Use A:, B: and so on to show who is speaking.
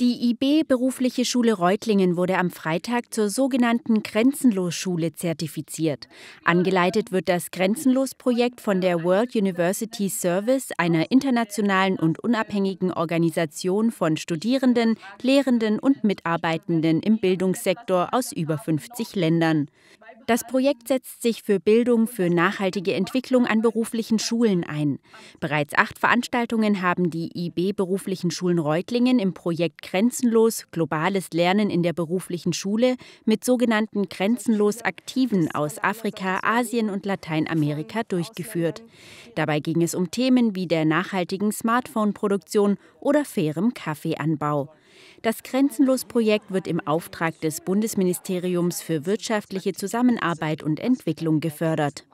A: Die IB-berufliche Schule Reutlingen wurde am Freitag zur sogenannten Grenzenlos-Schule zertifiziert. Angeleitet wird das Grenzenlos-Projekt von der World University Service, einer internationalen und unabhängigen Organisation von Studierenden, Lehrenden und Mitarbeitenden im Bildungssektor aus über 50 Ländern. Das Projekt setzt sich für Bildung, für nachhaltige Entwicklung an beruflichen Schulen ein. Bereits acht Veranstaltungen haben die IB-beruflichen Schulen Reutlingen im Projekt Grenzenlos globales Lernen in der beruflichen Schule mit sogenannten Grenzenlos Aktiven aus Afrika, Asien und Lateinamerika durchgeführt. Dabei ging es um Themen wie der nachhaltigen Smartphone-Produktion oder fairem Kaffeeanbau. Das Grenzenlos-Projekt wird im Auftrag des Bundesministeriums für wirtschaftliche Zusammenarbeit und Entwicklung gefördert.